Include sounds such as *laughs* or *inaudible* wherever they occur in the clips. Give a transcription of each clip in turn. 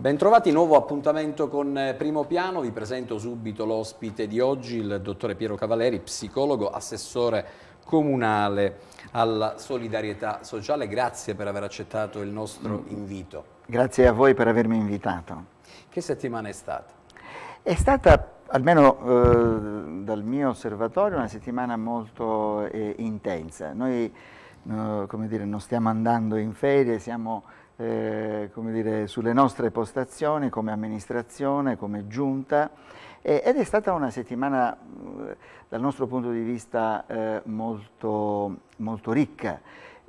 Bentrovati, nuovo appuntamento con eh, Primo Piano. Vi presento subito l'ospite di oggi, il dottore Piero Cavaleri, psicologo, assessore comunale alla solidarietà sociale. Grazie per aver accettato il nostro mm. invito. Grazie a voi per avermi invitato. Che settimana è stata? È stata, almeno eh, dal mio osservatorio, una settimana molto eh, intensa. Noi no, come dire, non stiamo andando in ferie, siamo eh, come dire, sulle nostre postazioni come amministrazione, come giunta e, ed è stata una settimana eh, dal nostro punto di vista eh, molto, molto ricca.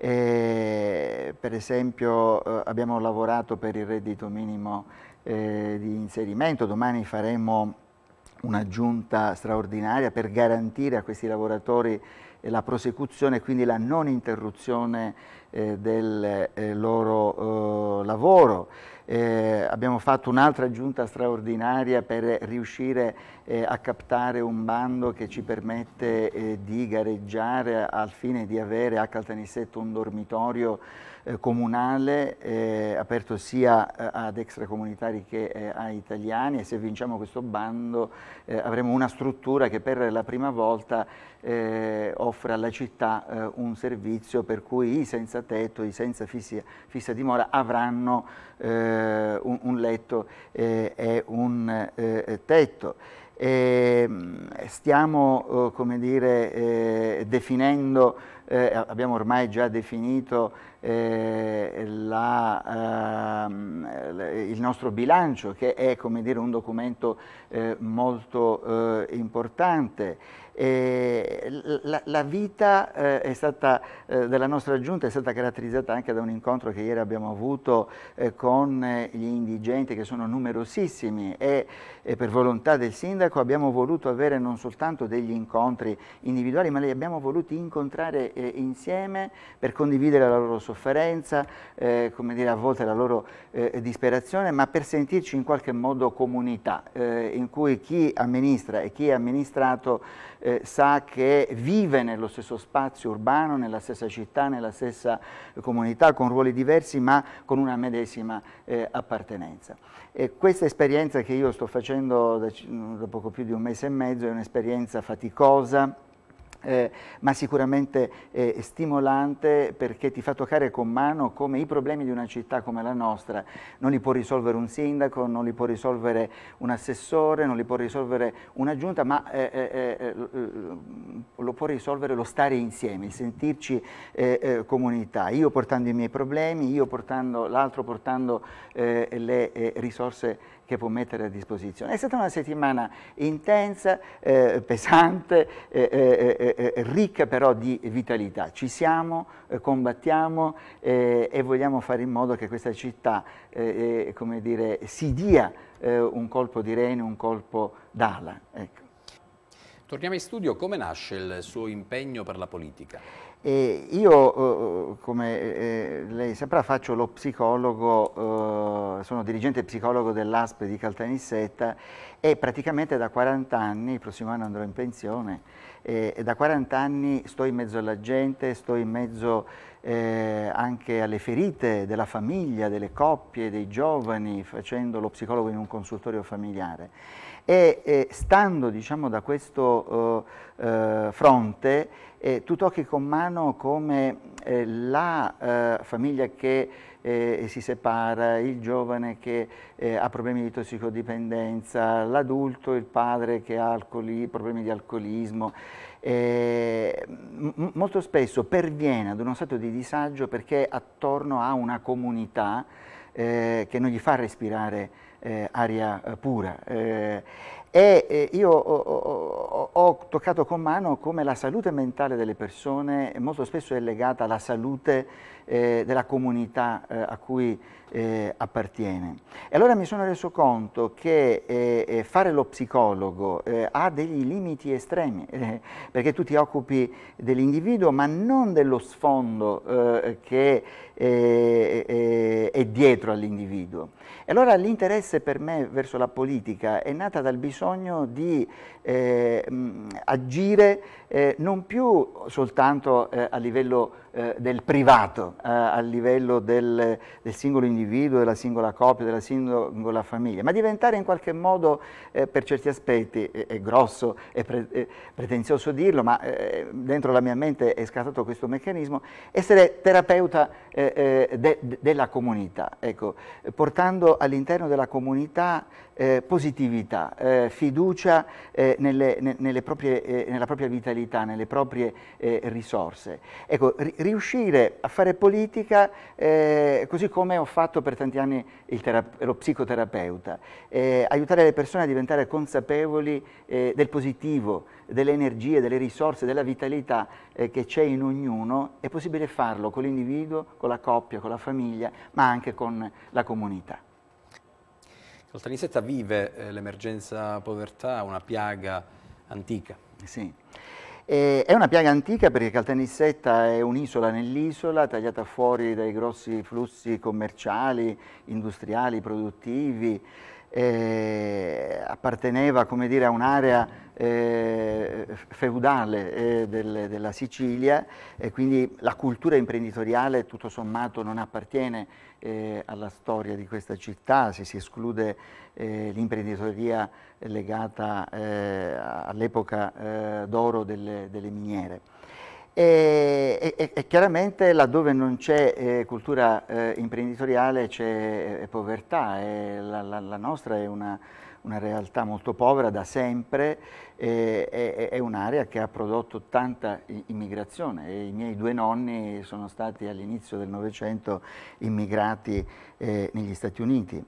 E, per esempio eh, abbiamo lavorato per il reddito minimo eh, di inserimento, domani faremo una giunta straordinaria per garantire a questi lavoratori eh, la prosecuzione e quindi la non interruzione eh, del eh, loro eh, lavoro. Eh, abbiamo fatto un'altra giunta straordinaria per riuscire eh, a captare un bando che ci permette di gareggiare al fine di avere a Caltanissetto un dormitorio eh, comunale eh, aperto sia eh, ad extracomunitari che eh, a italiani e se vinciamo questo bando eh, avremo una struttura che per la prima volta eh, offre alla città un servizio per cui i senza tetto, i senza fissa, fissa dimora avranno un, un, letto e un tetto. E ehm, stiamo oh, dire, definendo eh, abbiamo ormai già definito eh, la, eh, il nostro bilancio che è come dire, un documento eh, molto eh, importante. La, la, vita eh, stata, della nostra giunta è stata caratterizzata anche da un incontro che ieri abbiamo avuto con gli indigenti che sono numerosissimi e, e per volontà del sindaco abbiamo voluto avere non soltanto degli incontri individuali ma li abbiamo voluti incontrare eh, insieme per condividere la loro sofferenza, eh, come dire a volte la loro eh, disperazione, ma per sentirci in qualche modo comunità, eh, in cui chi amministra e chi è amministrato eh, sa che vive nello stesso spazio urbano, nella stessa città, nella stessa comunità, con ruoli diversi ma con una medesima eh, appartenenza. E questa esperienza che io sto facendo da, mm, da poco più di un mese e mezzo è un'esperienza faticosa, eh, ma sicuramente eh, stimolante perché ti fa toccare con mano come i problemi di una città come la nostra non li può risolvere un sindaco, non li può risolvere un assessore, non li può risolvere una giunta, ma eh, eh, eh, eh lo può risolvere lo stare insieme, il sentirci comunità, io portando i miei problemi, io portando l'altro portando le risorse che può mettere a disposizione. È stata una settimana intensa, eh, pesante, eh, eh, eh, eh ricca però di vitalità. Ci siamo, eh, combattiamo e vogliamo fare in modo che questa città come dire, si dia un colpo di rene, un colpo d'ala. Ecco. Torniamo in studio, come nasce il suo impegno per la politica? E io, eh, come eh, eh, lei saprà, faccio lo psicologo, sono dirigente psicologo dell'ASP di Caltanissetta e praticamente da 40 anni, il prossimo anno andrò in pensione, da 40 anni sto in mezzo alla gente, sto in mezzo anche alle ferite della famiglia, delle coppie, dei giovani, facendo lo psicologo in un consultorio familiare. E eh, stando diciamo, da questo eh, eh fronte, eh, tocchi con mano come eh, la eh, famiglia che si separa, il giovane che ha problemi di tossicodipendenza, l'adulto, il padre che ha problemi di alcolismo, eh, molto spesso perviene ad uno stato di disagio perché attorno a una comunità eh, che non gli fa respirare eh, aria eh, pura. Eh, e eh, io ho, ho, ho, toccato con mano come la salute mentale delle persone molto spesso è legata alla salute eh, della comunità eh, a cui eh, appartiene. E allora mi sono reso conto che eh, eh, fare lo psicologo eh, ha degli limiti estremi, perché tu ti occupi dell'individuo ma non dello sfondo che è dietro all'individuo. E allora l'interesse per me verso la politica è nata dal bisogno di agire non più soltanto a livello del privato, eh, a livello del, del, singolo individuo, della singola coppia, della singola famiglia, ma diventare in qualche modo, eh, per certi aspetti, è, è grosso, è, pre, è, pretenzioso dirlo, ma eh, dentro la mia mente è scattato questo meccanismo, essere terapeuta eh, eh de, de, della comunità, ecco, portando all'interno della comunità eh, positività, fiducia nelle, ne, nelle proprie, nella propria vitalità, nelle proprie risorse. Ecco, riuscire a fare positività politica, eh, così come ho fatto per tanti anni lo psicoterapeuta, eh, aiutare le persone a diventare consapevoli eh, del positivo, delle energie, delle risorse, della vitalità eh, che c'è in ognuno, è possibile farlo con l'individuo, con la coppia, con la famiglia, ma anche con la comunità. Caltanissetta vive eh, l'emergenza povertà, una piaga antica. Sì è una piaga antica perché Caltanissetta è un'isola nell'isola, tagliata fuori dai grossi flussi commerciali, industriali, produttivi, eh, apparteneva dire, a un'area eh, feudale eh, del, della Sicilia e quindi la cultura imprenditoriale tutto sommato non appartiene eh, alla storia di questa città, se si esclude eh, l'imprenditoria legata eh, all'epoca d'oro delle, delle miniere. E, e, e, chiaramente laddove non c'è eh, cultura eh, imprenditoriale c'è eh, povertà, eh, la, la, la, nostra è una, una, realtà molto povera da sempre, eh, è un'area che ha prodotto tanta immigrazione i miei due nonni sono stati all'inizio del Novecento immigrati eh, negli Stati Uniti.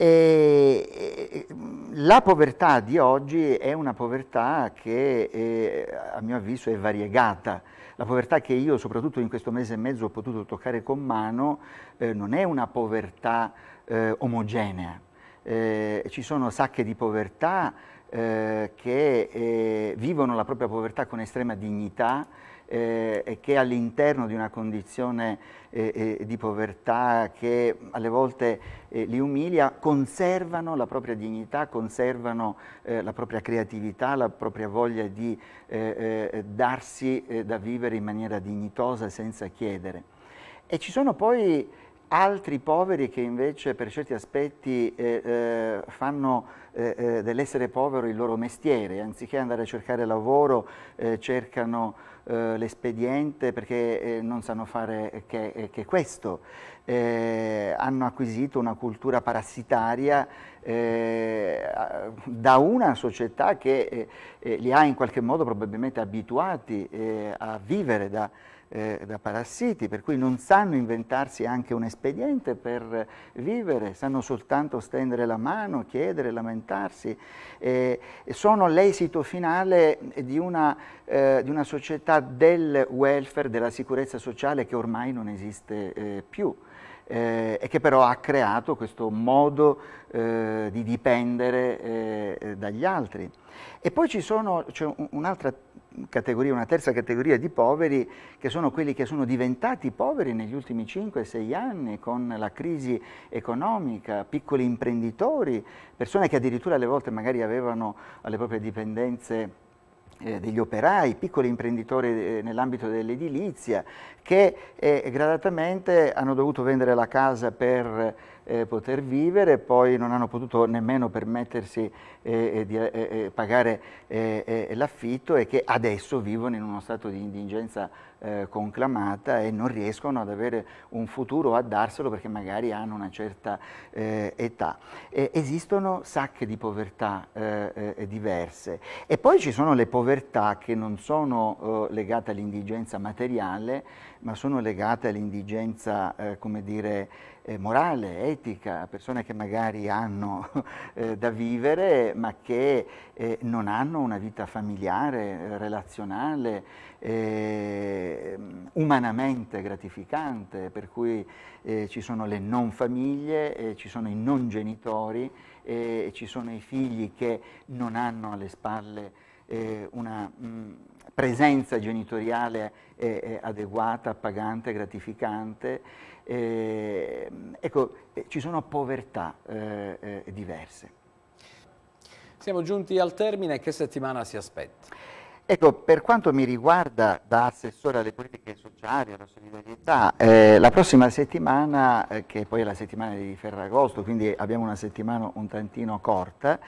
E la povertà di oggi è una povertà che è, eh, a mio avviso è variegata. La povertà che io soprattutto in questo mese e mezzo ho potuto toccare con mano eh, non è una povertà eh, omogenea. Eh, ci sono sacche di povertà eh, che eh, vivono la propria povertà con estrema dignità eh, e che all'interno di una condizione eh, eh, di povertà che alle volte eh, li umilia, conservano la propria dignità, conservano eh, la propria creatività, la propria voglia di darsi da vivere in maniera dignitosa senza chiedere. E ci sono poi altri poveri che invece per certi aspetti eh, eh, fanno eh, dell'essere povero il loro mestiere, anziché andare a cercare lavoro cercano eh, l'espediente perché eh, non sanno fare che, eh, che questo. Eh, hanno acquisito una cultura parassitaria eh, da una società che eh, li ha in qualche modo probabilmente abituati a vivere da, eh, da parassiti, per cui non sanno inventarsi anche un espediente per vivere, sanno soltanto stendere la mano, chiedere, lamentarsi. Eh, sono l'esito finale di una, eh, di una, società del welfare, della sicurezza sociale che ormai non esiste eh, più eh, e che però ha creato questo modo eh, di dipendere eh, eh dagli altri. E poi c'è cioè, un'altra categoria, una terza categoria di poveri che sono quelli che sono diventati poveri negli ultimi 5-6 anni con la crisi economica, piccoli imprenditori, persone che addirittura alle volte magari avevano alle proprie dipendenze eh, degli operai, piccoli imprenditori eh, nell'ambito dell'edilizia che eh, gradatamente hanno dovuto vendere la casa per eh, poter vivere, poi non hanno potuto nemmeno permettersi eh, eh di eh, eh pagare eh, l'affitto e che adesso vivono in uno stato di indigenza conclamata e non riescono ad avere un futuro a darselo perché magari hanno una certa età. esistono sacche di povertà diverse e poi ci sono le povertà che non sono legate all'indigenza materiale ma sono legate all'indigenza, come dire, eh, morale, etica, persone che magari hanno *laughs* eh, da vivere ma che eh, non hanno una vita familiare, eh, relazionale, eh, umanamente gratificante, per cui eh, ci sono le non famiglie, ci sono i non genitori, ci sono i figli che non hanno alle spalle una... Mh, mm, presenza genitoriale eh, eh adeguata, pagante, gratificante. Eh, ecco, eh, ci sono povertà eh, diverse. Siamo giunti al termine, che settimana si aspetta? Ecco, per quanto mi riguarda da assessore alle politiche sociali, alla solidarietà, eh, la prossima settimana, eh, che poi è la settimana di Ferragosto, quindi abbiamo una settimana un tantino corta,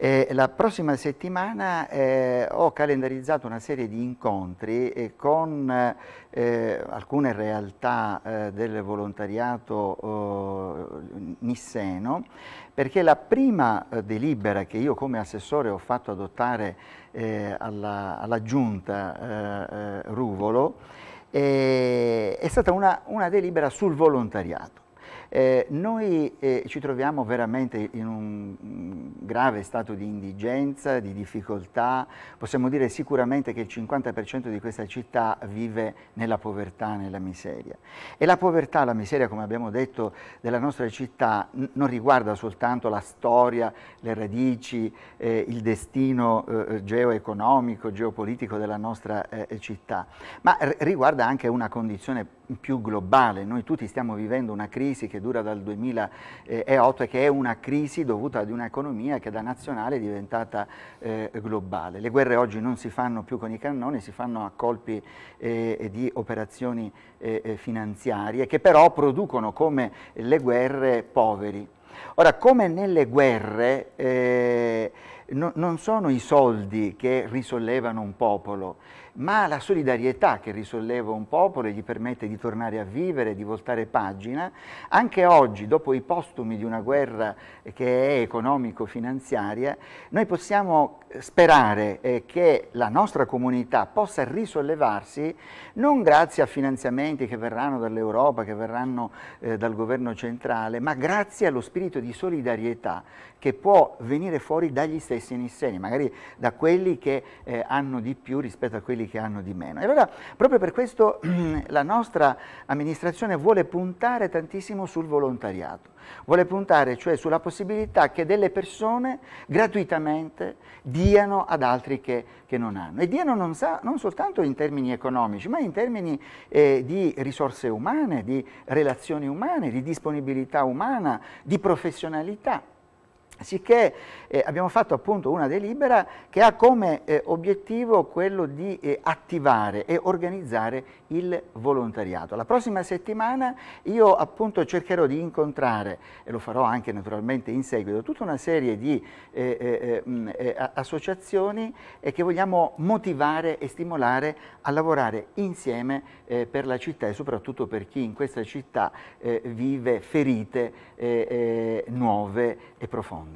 eh, la prossima settimana eh, ho calendarizzato una serie di incontri eh, con eh, alcune realtà eh, del volontariato eh, nisseno perché la prima delibera che io come assessore ho fatto adottare alla, alla, giunta Ruvolo è stata una, una delibera sul volontariato. Eh, noi eh, ci troviamo veramente in un mm, grave stato di indigenza, di difficoltà, possiamo dire sicuramente che il 50% di questa città vive nella povertà, nella miseria. E la povertà, la miseria, come abbiamo detto, della nostra città non riguarda soltanto la storia, le radici, eh, il destino eh, eh, geoeconomico, geopolitico della nostra eh, città, ma riguarda anche una condizione più globale. Noi tutti stiamo vivendo una crisi che dura dal 2008 e che è una crisi dovuta ad un'economia che da nazionale è diventata eh, globale. Le guerre oggi non si fanno più con i cannoni, si fanno a colpi eh, di operazioni eh, eh finanziarie che però producono come le guerre poveri. Ora, come nelle guerre, eh, no, non sono i soldi che risollevano un popolo, ma la solidarietà che risolleva un popolo e gli permette di tornare a vivere, di voltare pagina, anche oggi, dopo i postumi di una guerra che è economico-finanziaria, noi possiamo sperare eh, che la nostra comunità possa risollevarsi non grazie a finanziamenti che verranno dall'Europa, che verranno eh, dal governo centrale, ma grazie allo spirito di solidarietà che può venire fuori dagli stessi nisseni, magari da quelli che eh, hanno di più rispetto a quelli che hanno di meno. E allora proprio per questo *clears throat* la nostra amministrazione vuole puntare tantissimo sul volontariato, vuole puntare cioè sulla possibilità che delle persone gratuitamente diano ad altri che, che non hanno. E diano non, sa, non, soltanto in termini economici, ma in termini eh, di risorse umane, di relazioni umane, di disponibilità umana, di professionalità. Sicché eh, abbiamo fatto appunto una delibera che ha come eh, obiettivo quello di eh, attivare e organizzare il volontariato. La prossima settimana io appunto cercherò di incontrare, e lo farò anche naturalmente in seguito, tutta una serie di eh, eh, eh, associazioni che vogliamo motivare e stimolare a lavorare insieme per la città e soprattutto per chi in questa città vive ferite nuove e profonde.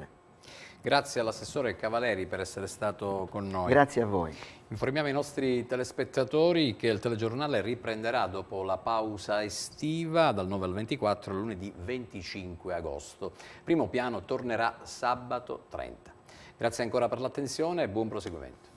Grazie all'assessore Cavaleri per essere stato con noi. Grazie a voi. Informiamo i nostri telespettatori che il telegiornale riprenderà dopo la pausa estiva dal 9 al 24 lunedì 25 agosto. Primo piano tornerà sabato 30. Grazie ancora per l'attenzione e buon proseguimento.